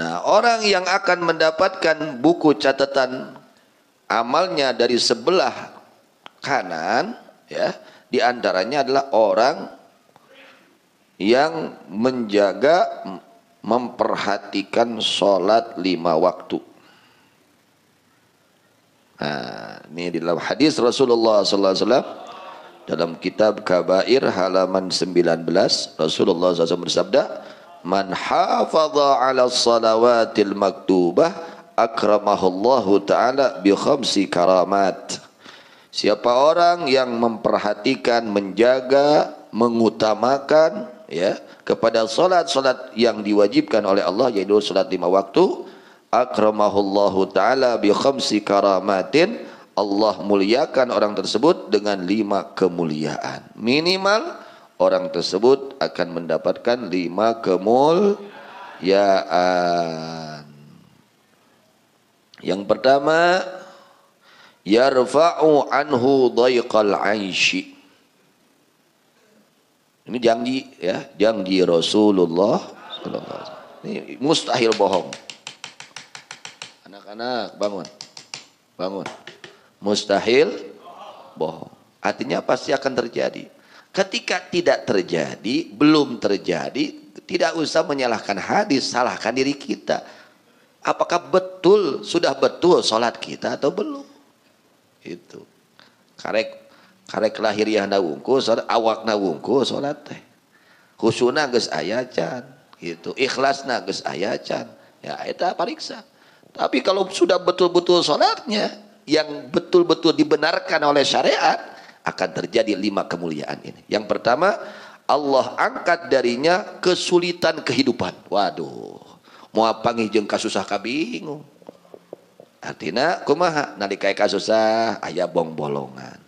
Nah, orang yang akan mendapatkan buku catatan amalnya dari sebelah kanan, ya, di antaranya adalah orang yang menjaga memperhatikan sholat lima waktu. Nah, ini di dalam hadis Rasulullah SAW dalam kitab Kabair halaman 19 Rasulullah SAW bersabda man hafadha ala salawatil maktubah akramahullahu ta'ala bi khamsi karamat siapa orang yang memperhatikan menjaga mengutamakan ya kepada salat-salat yang diwajibkan oleh Allah yaitu salat lima waktu akramahullahu taala bi khamsi karamatin Allah muliakan orang tersebut dengan lima kemuliaan minimal orang tersebut akan mendapatkan lima kemuliaan. Yang pertama, yarfa'u anhu dayqal aishi. Ini janji ya, janji Rasulullah Ini mustahil bohong. Anak-anak bangun. Bangun. Mustahil bohong. Artinya pasti akan terjadi Ketika tidak terjadi, belum terjadi, tidak usah menyalahkan hadis, salahkan diri kita. Apakah betul, sudah betul sholat kita atau belum? Itu. Karek karek lahiriah nawungku, wungku, awak na wungku sholat teh. Khusuna ges ayacan. gitu. Ikhlasna geus aya can. Ya apa pariksa. Tapi kalau sudah betul-betul sholatnya, yang betul-betul dibenarkan oleh syariat, akan terjadi lima kemuliaan ini. Yang pertama, Allah angkat darinya kesulitan kehidupan. Waduh, mau apa ngijeng kasusah kabingung. Artinya, kumaha kayak kasusah ayah bong bolongan.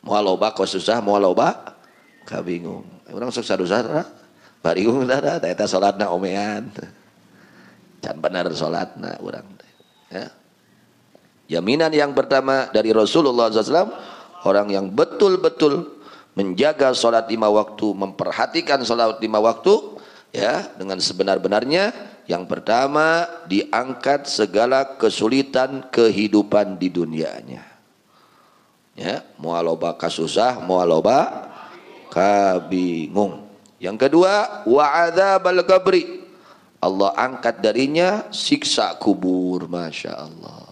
Mau loba kasusah, mau loba kabingung. Orang susah susah, barigung dara, ternyata sholatna omean. Can benar sholatna orang. Ya. Jaminan yang pertama dari Rasulullah SAW, Orang yang betul-betul menjaga sholat lima waktu, memperhatikan sholat lima waktu, ya dengan sebenar-benarnya. Yang pertama diangkat segala kesulitan kehidupan di dunianya. Ya, mualoba kasusah, mualoba kabingung. Yang kedua, wa'adha bal kabri. Allah angkat darinya siksa kubur, Masya Allah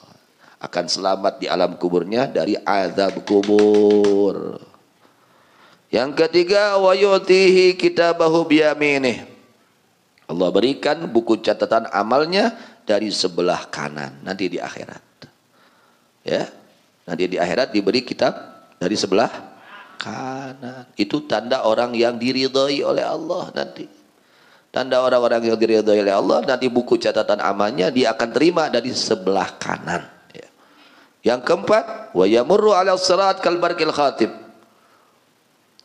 akan selamat di alam kuburnya dari azab kubur. Yang ketiga wa yutihi kitabahu biyamini. Allah berikan buku catatan amalnya dari sebelah kanan nanti di akhirat. Ya. Nanti di akhirat diberi kitab dari sebelah kanan. Itu tanda orang yang diridhai oleh Allah nanti. Tanda orang-orang yang diridhai oleh Allah nanti buku catatan amalnya dia akan terima dari sebelah kanan. Yang keempat, wa yamurru 'ala sirat kal barqil khatib.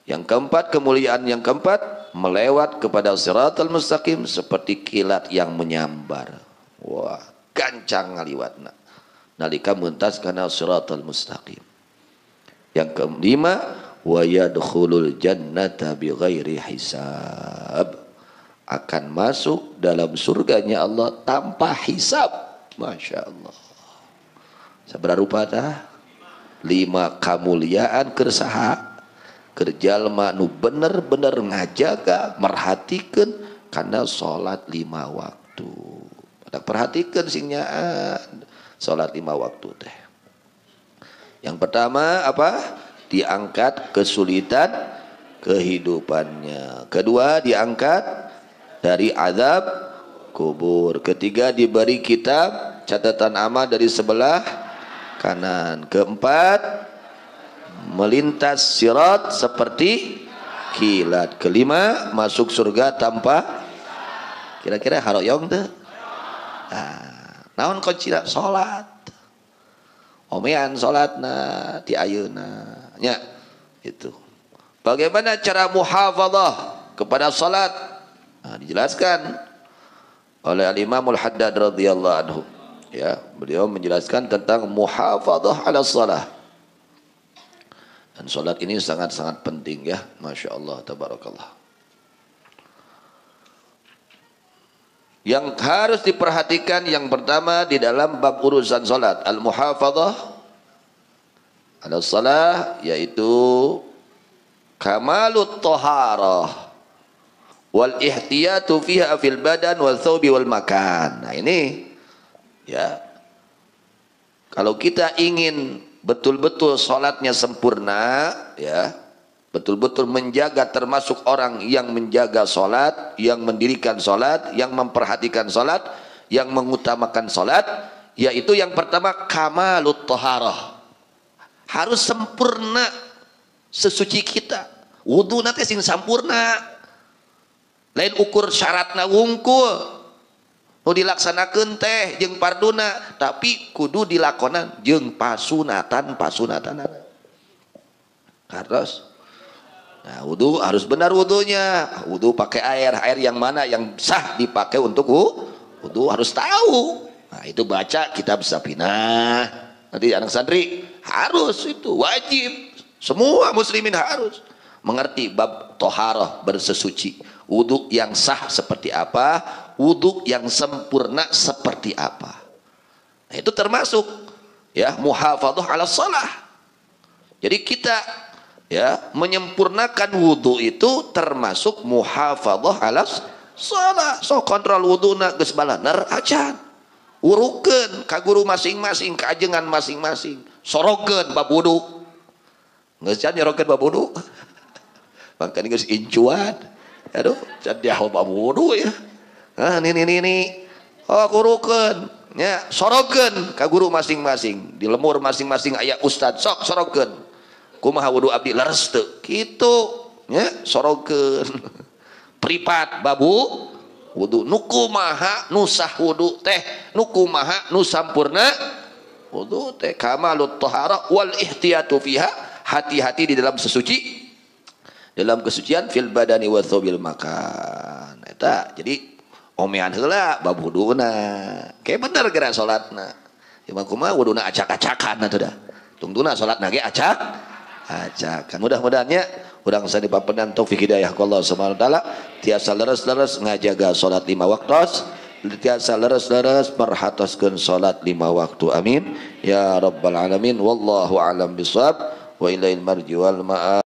Yang keempat, kemuliaan yang keempat melewat kepada siratal mustaqim seperti kilat yang menyambar. Wah, gancang ngaliwatna. Nalika muntas kana siratal mustaqim. Yang kelima, wa yadkhulul jannata bighairi hisab. Akan masuk dalam surganya Allah tanpa hisab. Masya Allah. Seberapa rupa lima kamuliaan kersaha lemah nu bener-bener ngajaga merhatikan karena sholat lima waktu Ada perhatikan singnyaan sholat lima waktu teh yang pertama apa diangkat kesulitan kehidupannya kedua diangkat dari azab kubur ketiga diberi kitab catatan amal dari sebelah kanan. Keempat, melintas sirat seperti kilat. Kelima, masuk surga tanpa kira-kira haroyong tuh. Nah, naon kau tidak salat. Omean salatna ti ayeuna. Ya, itu. Bagaimana cara muhafadah kepada salat? Nah, dijelaskan oleh Al Imam Haddad radhiyallahu anhu ya beliau menjelaskan tentang muhafadah ala salah dan salat ini sangat-sangat penting ya Masya Allah tabarakallah yang harus diperhatikan yang pertama di dalam bab urusan salat al muhafadah ala salah yaitu kamalut taharah wal ihtiyatu fiha fil badan wal thawbi wal makan nah ini Ya. Kalau kita ingin betul-betul sholatnya sempurna, ya, betul-betul menjaga termasuk orang yang menjaga sholat, yang mendirikan sholat, yang memperhatikan sholat, yang mengutamakan sholat, yaitu yang pertama kamalut toharoh. Harus sempurna sesuci kita. Wudhu nanti sing sempurna. Lain ukur syaratnya wungkul mau dilaksanakan teh jeng parduna tapi kudu dilakonan jeng pasunatan pasunatan Harus. nah wudhu harus benar wudhunya wudhu pakai air air yang mana yang sah dipakai untuk wudhu harus tahu nah itu baca kitab Sapinah nanti anak santri harus itu wajib semua muslimin harus mengerti bab toharoh bersesuci wudhu yang sah seperti apa wudhu yang sempurna seperti apa. Nah, itu termasuk ya muhafadah ala salah. Jadi kita ya menyempurnakan wudhu itu termasuk muhafadah ala salah. So kontrol wudhu na geus balaner acan. Urukeun kaguru masing-masing, kajengan masing-masing. sorogen bab wudhu. Geus can bab wudhu. Makanya ngesin incuan. Aduh, jadi dia bab wudhu ya. Oh, guru Soroken kaguru masing-masing di lemur masing-masing ayah Ustadz sok Soroken Maha Waudhu Ab itu Soro pripat babu wudhuku ma nusah wudhu tehku Maha nusampurna w teh hati-hati di dalam sesuci dalam kesucian filbadan wahobil makan jadi omean hela babuduna kayak bener kira sholatna cuma kuma wuduna acak-acakan atau dah tungtuna sholat nage acak acakan mudah-mudahnya urang sani papenan taufik hidayah ku Allah subhanahu wa taala tiasa leres-leres ngajaga sholat lima waktu tiasa leres-leres perhatoskeun sholat lima waktu amin ya rabbal alamin wallahu alam bisawab wa ilail marji wal ma'a